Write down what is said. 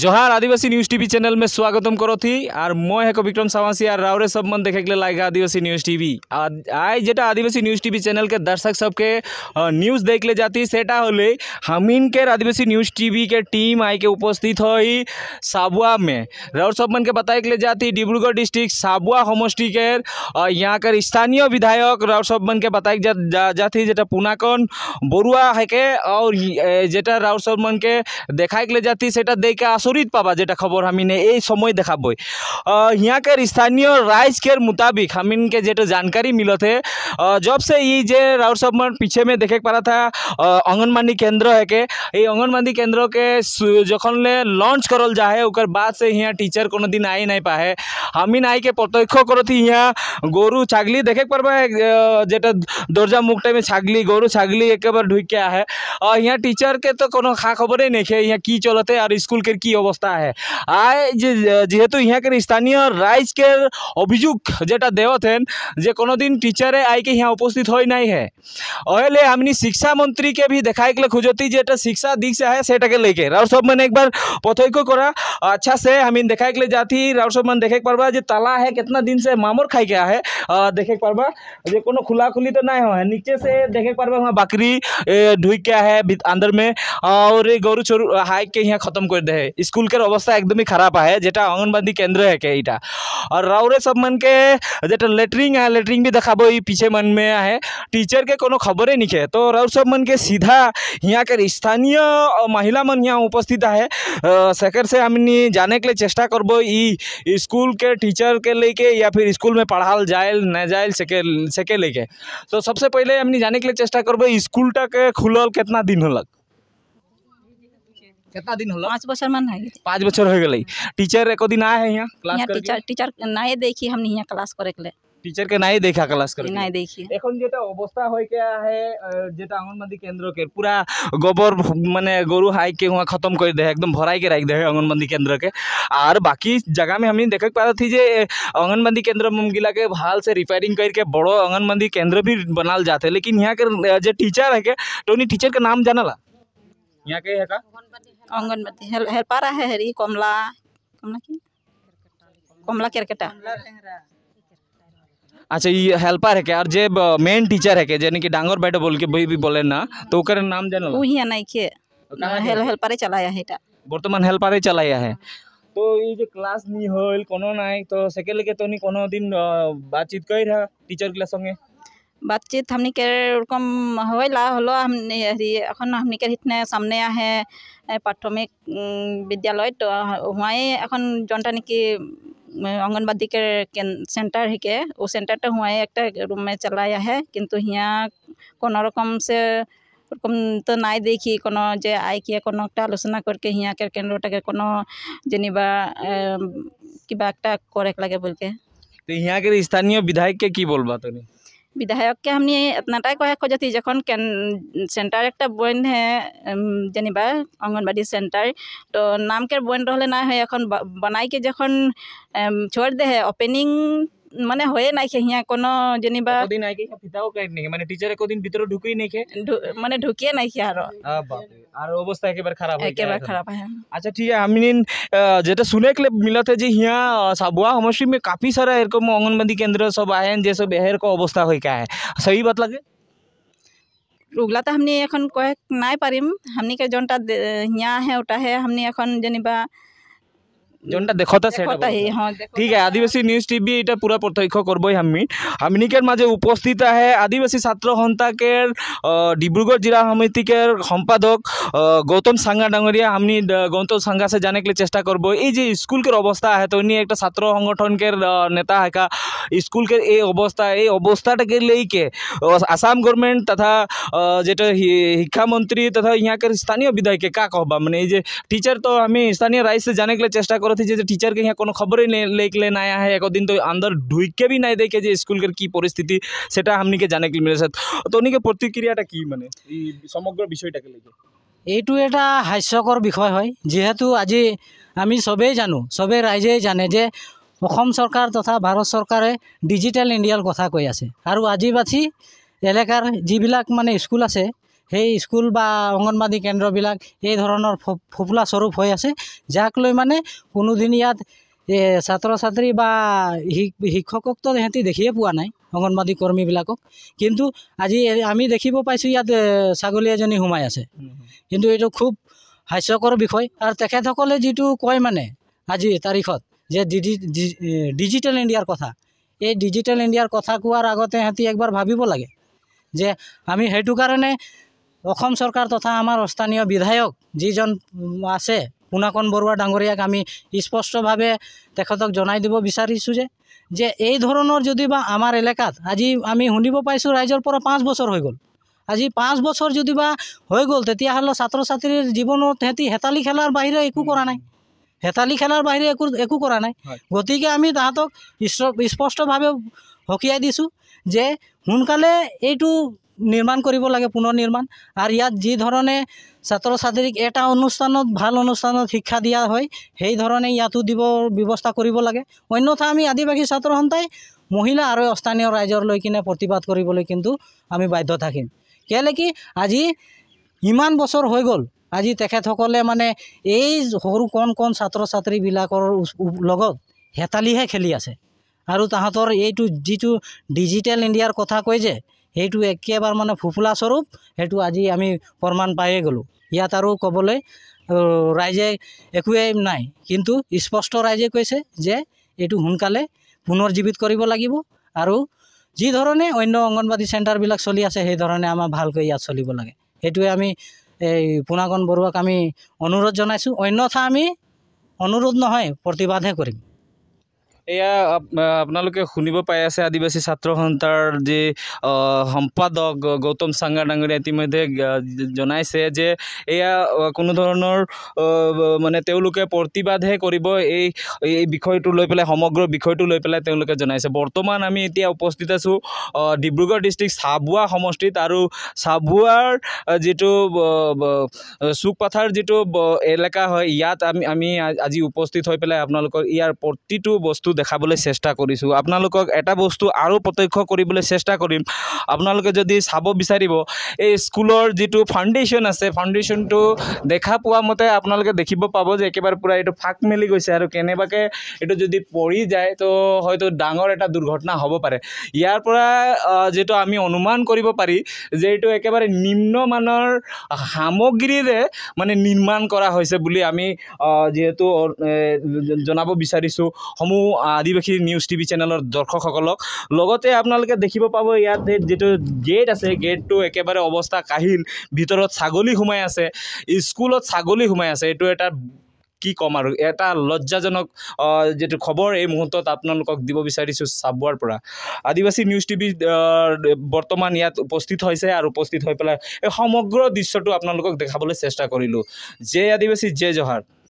जोहार आदिवासी news TV channel में स्वागतम थी आर মই হেক विक्रम সাवासी আর रावरे सब मन देखे के लिए आदिवासी न्यूज़ टीवी आज जेटा आदिवासी न्यूज टीवी चैनल के दर्शक सबके न्यूज़ देख ले जाती होले हमीन के आदिवासी न्यूज टीवी के टीम आई के उपस्थित हो साबुआ में रावर सब मन के बताए के लिए जाती डिब्रुगढ़ डिस्ट्रिक्ट साबुआ সমষ্টি के यहाँ कर स्थानीय विधायक रावर सब मन के बताए जा, जा, जाती बरुआ है के और जेटा रावर सब मन के देखा के लिए जाती से देख দেখে আচরিত পাবা যেটা খবর হামিনে এই সময় দেখাবই यहाँ के स्थानीय राइज के मुताबिक हम इनके जेट जानकारी मिलत है जब से ये जे राउर सब पीछे में देखे पा था आंगनबाड़ी केंद्र है के ये आंगनबाड़ी केंद्र के जखन ले लॉन्च करल जाए ओकर बाद से यहाँ टीचर कोनो दिन आई नहीं पाए हमिन आई के प्रत्यक्ष करती यहाँ गोरु छागली देखे पड़बा जेटा दर्जा मुखटे में छागली गोरु छागली एक बार ढुक के आए यहाँ टीचर के तो कोनो खा खबरें नहीं है यहाँ की चलते और स्कूल के अवस्था है आय जेहेतु আজ के ইহাকের স্থানীয় রাইজকের অভিযোগ जे দেওয়াতেন दिन टीचर आय के यहाँ उपस्थित हो ना है ওহেলে हमनी शिक्षा मंत्री के भी देखा के लिए खोजती जो शिक्षा से है से लेके राउर सब मैंने एक बार पथई को करा अच्छा से हम देखा के लिए जाती राउर सब मैंने देखे पारबा जो ताला है कितना दिन से मामर खाई गया है देखे पारबा जो को खुला खुली तो ना है नीचे से देखे पारबा वहाँ बकरी ढुक गया है अंदर में और गोरु चोरू हाइक के यहाँ खत्म कर दे स्कूल एकदम ही खराब है আহে अंगनबाड़ी केंद्र है के इटा और राउरे सब मन के जेटा लेटरिंग है लेटरिंग भी देखा पीछे मन में है टीचर के कोनो खबर ही नहीं है तो राउर सब मन के सीधा यहाँ के स्थानीय महिला मन यहाँ उपस्थित है सेकर से हम जाने के लिए चेष्टा करब स्कूल के टीचर के लेके या फिर स्कूल में पढ़ाल जाए न जाए सके लेके तो सबसे पहले हम जाने के लिए चेष्टा करब स्कूल तक खुलल कितना दिन होलक कितना दिन होला पाँच बच्चर मान है पाँच बच्चर हो गई टीचर एको दिन आए हैं यहाँ क्लास यहाँ टीचर टीचर नाये देखी हमने यहाँ क्लास करे के लिए टीचर के नाई देखा क्लास कर नाई देखी এখন যেটা অবস্থা হয়ে গিয়া হে যেটা অঙ্গনবাড়ি কেন্দ্র কে পুরা গোবর মানে গরু হাই के वहां खत्म कर दे एकदम भराई के रख दे आंगनबाड़ी केंद्र के आर बाकी जगह में हमने देख पा रहा थी जे आंगनबाड़ी केंद्र मुमगिला के हाल से रिपेयरिंग करके बड़ो आंगनबाड़ी केंद्र भी बनाल जाते लेकिन यहाँ के जो टीचर है के टोनी तो टीचर के नाम जानला यहाँ के है का অঙ্গনবাদী হেলপার আহে হেৰি কমলা কমলা কি কমলা কেৰকেটা अच्छा ये हेल्पर है के और जे मेन टीचर है के यानी कि डांगर बैठे बोल के भी, भी बोले ना तो ओकर नाम जान उ ही नहीं के हेल हेल्पर चलाया है टा वर्तमान हेल्पर चलाया है तो ये जो क्लास नहीं होल कोनो नहीं तो सेकेंड लेके तो कोनो दिन बातचीत कर रहा टीचर के संगे बातचीत हमनिकर ওরকম होला হলো हमने হেৰি এখন हमनिकर হিতনে সামনে আহে প্রাথমিক বিদ্যালয় তো হুঁয়াই এখন জনটা নাকি অঙ্গনবাদী के सेंटर हिके ও সেন্টারটা হুঁয়াই একটা রুমে চালাই আহে কিন্তু হিয়া কোনো রকম সে ওরকম তো নাই দেখি কোনো যে আয় কিয়া কোনো একটা আলোচনা করকে হিয়াকের কেন্দ্রটাকে কোনো যেনিবা কিবা একটা করেক লাগে বলকে তো ইহাকে স্থানীয় বিধায়ককে কি বলবা তুমি বিধায়ককে আমি এতনাটাই কয়েক যাচ্ছি যখন সেন্টার একটা বইন হ্যাঁ যেনিবা অঙ্গনবাড়ি সেন্টার তো নামকে বইন হলে না হয় এখন বনাইকে যখন ছোড় দে হ্যাঁ ওপেনিং মানে হয়ে নাই খে হিয়া কোনো যেনিবা দিন আই কে পিতাও কাইট নাই মানে টিচার কোদিন ভিতর ঢুকুই নাই খে মানে ঢুকিয়ে নাই খে আর আর অবস্থা একেবারে খারাপ হই একেবাरे खराब है আচ্ছা ঠিক আছে আমি যেটা শুনে के मिलत है जी हिया साबुआ हमसी में काफी सारा এরকম অঙ্গনবাড়ি কেন্দ্র সব আহেন যে সব এহের को অবস্থা হই का है सही बात लगे ওগুলাতে हमनी এখন কয়েক নাই পারিম हमनी के জনটা হিয়া আহে ওটা হে हमनी এখন যেনিবা যোনটা দেখতে আছে ঠিক আছে আদিবাসী নিউজ টিভি এটা পুরা প্রত্যক্ষ করবই আমি হামিনিকের মাঝে উপস্থিত আহে আদিবাসী ছাত্র সন্তাকের ডিব্রুগড় জেলা সমিতিকের সম্পাদক গৌতম সাঙ্গা ডাঙরিয়া আমি গৌতম সাঙ্গা সে জানেকলে চেষ্টা করব এই যে স্কুলকের অবস্থা আহে তো একটা ছাত্র সংগঠনকের নেতা হেকা স্কুলকের এই অবস্থা এই অবস্থাটাকে লেইকে আসাম গভর্নমেন্ট তথা যেটা শিক্ষামন্ত্রী তথা ইহাকের স্থানীয় বিধায়কে কা কবা মানে এই যে টিচার তো আমি স্থানীয় রাইজ সে জানেকলে চেষ্টা করব रहती जैसे टीचर के यहाँ को खबर ही लेके लेने आया है एक दिन तो अंदर ढुक के भी नहीं देखे स्कूल के की परिस्थिति से हमन के जाने के लिए मिले सर तो उन्हीं के प्रतिक्रिया कि मैंने समग्र विषय এইটো এটা হাস্যকর বিষয় হয় যেহেতু আজি আমি সবেই জানো সবে রাইজে জানে যে সরকার তথা ভারত সরকারে ডিজিটাল ইন্ডিয়ার কথা কৈ আছে আর আজিবাসী এলাকার যাক মানে স্কুল আছে সেই স্কুল বা অংগনবাদী কেন্দ্ৰবিলাক এই ধৰণৰ ফোপোলা স্বৰূপ হৈ আছে যাক লৈ মানে কোনোদিন ইয়াত ছাত্ৰ ছাত্ৰী বা শিক্ষককতো সিহঁতি দেখিয়ে পোৱা নাই অংগনবাদী কৰ্মীবিলাকক কিন্তু আজি আমি দেখিব পাইছোঁ ইয়াত ছাগলী এজনী সোমাই আছে কিন্তু এইটো খুব হাস্যকৰ বিষয় আৰু তেখেতসকলে যিটো কয় মানে আজি তাৰিখত যে ডিজি ডিজিটেল ইণ্ডিয়াৰ কথা এই ডিজিটেল ইণ্ডিয়াৰ কথা কোৱাৰ আগতে সিহঁতি একবাৰ ভাবিব লাগে যে আমি সেইটো কাৰণে অসম চৰকাৰ তথা আমাৰ স্থানীয় বিধায়ক যিজন আছে পোনাকণ বৰুৱা ডাঙৰীয়াক আমি স্পষ্টভাৱে তেখেতক জনাই দিব বিচাৰিছোঁ যে যে এই ধৰণৰ যদি বা আমাৰ এলেকাত আজি আমি শুনিব পাইছোঁ ৰাইজৰ পৰা পাঁচ বছৰ হৈ গ'ল আজি পাঁচ বছৰ যদি বা হৈ গ'ল তেতিয়াহ'লে ছাত্ৰ ছাত্ৰীৰ জীৱনত সিহঁতি হেতালি খেলাৰ বাহিৰে একো কৰা নাই হেতালি খেলাৰ বাহিৰে একো একো কৰা নাই গতিকে আমি তাহাঁতক স্পষ্টভাৱে সকীয়াই দিছোঁ যে সোনকালে এইটো নির্মাণ করব লাগে পুনর্নির্মাণ আর ইয়াত ধরনে ছাত্র ছাত্রীক এটা অনুষ্ঠান ভাল অনুষ্ঠান শিক্ষা দিয়া হয় সেই ধরনের ইয়াতো দিব ব্যবস্থা করব লাগে অন্যথা আমি আদিবাসী ছাত্র সন্তায় মহিলা আর স্থানীয় রাইজর লই কিনে প্রতিবাদ করবলে কিন্তু আমি বাধ্য থাকিম কেলে কি আজি ইমান বছর হয়ে গল আজি সকলে মানে এই সৰু কণ কণ ছাত্ৰ ছাত্ৰীবিলাকৰ হেতালিহে খেলি আছে আৰ তাহাতৰ এইটু যু ডিজিটাল ইন্ডিয়াৰ কথা কয় যে সেইটো একেবাৰে মানে ফুফুলা স্বৰূপ সেইটো আজি আমি প্ৰমাণ পাইয়ে গ'লোঁ ইয়াত আৰু ক'বলৈ ৰাইজে একোৱেই নাই কিন্তু স্পষ্ট ৰাইজে কৈছে যে এইটো সোনকালে পুনৰ্জীৱিত কৰিব লাগিব আৰু যিধৰণে অন্য অংগনবাদী চেণ্টাৰবিলাক চলি আছে সেইধৰণে আমাৰ ভালকৈ ইয়াত চলিব লাগে সেইটোৱে আমি এই পোনাগন বৰুৱাক আমি অনুৰোধ জনাইছোঁ অন্যথা আমি অনুৰোধ নহয় প্ৰতিবাদহে কৰিম এয়া আপোনালোকে শুনিব পাই আছে আদিবাসী ছাত্ৰ সন্থাৰ যি সম্পাদক গৌতম চাংগা ডাঙৰীয়া ইতিমধ্যে জনাইছে যে এয়া কোনো ধৰণৰ মানে তেওঁলোকে প্ৰতিবাদহে কৰিব এই এই বিষয়টো লৈ পেলাই সমগ্ৰ বিষয়টো লৈ পেলাই তেওঁলোকে জনাইছে বৰ্তমান আমি এতিয়া উপস্থিত আছোঁ ডিব্ৰুগড় ডিষ্ট্ৰিক্ট চাবুৱা সমষ্টিত আৰু চাবুৱাৰ যিটো চুকপথাৰ যিটো এলেকা হয় ইয়াত আমি আমি আজি উপস্থিত হৈ পেলাই আপোনালোকৰ ইয়াৰ প্ৰতিটো বস্তু দেখাবলৈ চেষ্টা কৰিছোঁ আপোনালোকক এটা বস্তু আৰু প্ৰত্যক্ষ কৰিবলৈ চেষ্টা কৰিম আপোনালোকে যদি চাব বিচাৰিব এই স্কুলৰ যিটো ফাউণ্ডেশ্যন আছে ফাউণ্ডেশ্যনটো দেখা পোৱা মতে আপোনালোকে দেখিব পাব যে একেবাৰে পূৰা এইটো ফাঁক মেলি গৈছে আৰু কেনেবাকৈ এইটো যদি পৰি যায় তো হয়তো ডাঙৰ এটা দুৰ্ঘটনা হ'ব পাৰে ইয়াৰ পৰা যিটো আমি অনুমান কৰিব পাৰি যে এইটো একেবাৰে নিম্নমানৰ সামগ্ৰীৰে মানে নিৰ্মাণ কৰা হৈছে বুলি আমি যিহেতু জনাব বিচাৰিছোঁ সমূহ আদিবাসী নিউজ টিভি চেনেলৰ দৰ্শকসকলক লগতে আপোনালোকে দেখিব পাব ইয়াত যিটো গেট আছে গেটটো একেবাৰে অৱস্থা কাহিল ভিতৰত ছাগলী সোমাই আছে স্কুলত ছাগলী সোমাই আছে এইটো এটা কি ক'ম আৰু এটা লজ্জাজনক যিটো খবৰ এই মুহূৰ্তত আপোনালোকক দিব বিচাৰিছোঁ চাবুৱাৰ পৰা আদিবাসী নিউজ টিভি বৰ্তমান ইয়াত উপস্থিত হৈছে আৰু উপস্থিত হৈ পেলাই এই সমগ্ৰ দৃশ্যটো আপোনালোকক দেখাবলৈ চেষ্টা কৰিলোঁ জে আদিবাসী জে জহাৰ